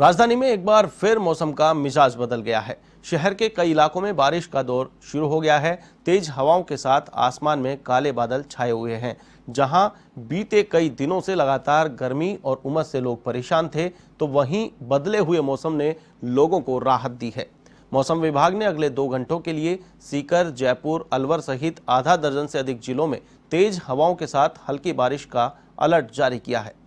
राजधानी में एक बार फिर मौसम का मिजाज बदल गया है शहर के कई इलाकों में बारिश का दौर शुरू हो गया है तेज हवाओं के साथ आसमान में काले बादल छाए हुए हैं जहां बीते कई दिनों से लगातार गर्मी और उमस से लोग परेशान थे तो वहीं बदले हुए मौसम ने लोगों को राहत दी है मौसम विभाग ने अगले दो घंटों के लिए सीकर जयपुर अलवर सहित आधा दर्जन से अधिक जिलों में तेज हवाओं के साथ हल्की बारिश का अलर्ट जारी किया है